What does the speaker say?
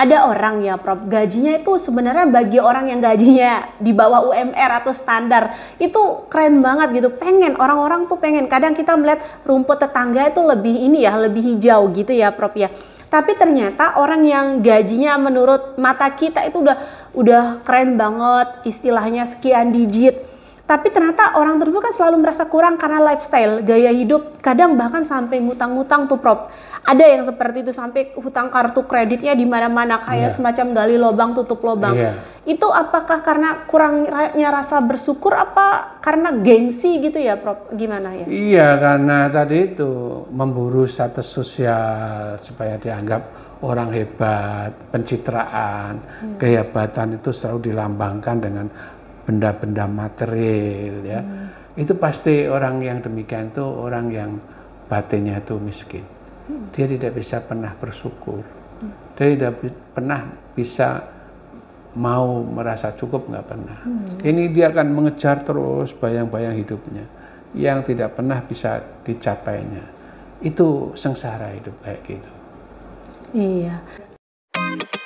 ada orang ya Prof, gajinya itu sebenarnya bagi orang yang gajinya di bawah UMR atau standar itu keren banget gitu. Pengen orang-orang tuh pengen. Kadang kita melihat rumput tetangga itu lebih ini ya, lebih hijau gitu ya Prof ya. Tapi ternyata orang yang gajinya menurut mata kita itu udah udah keren banget, istilahnya sekian digit tapi ternyata orang tersebut kan selalu merasa kurang karena lifestyle, gaya hidup, kadang bahkan sampai ngutang-ngutang tuh prop. Ada yang seperti itu sampai hutang kartu kreditnya di mana-mana kayak yeah. semacam gali lobang tutup lobang Yeah. Itu apakah karena kurangnya rasa bersyukur apa karena gengsi gitu ya, Prop? Gimana ya? Iya, karena tadi itu memburu status sosial supaya dianggap orang hebat, pencitraan, hmm. kehebatan itu selalu dilambangkan dengan benda-benda material ya. Hmm. Itu pasti orang yang demikian itu orang yang batinnya itu miskin. Hmm. Dia tidak bisa pernah bersyukur. Hmm. Dia tidak pernah bisa mau merasa cukup nggak pernah. Hmm. Ini dia akan mengejar terus bayang-bayang hidupnya yang tidak pernah bisa dicapainya. Itu sengsara hidup kayak gitu. Iya.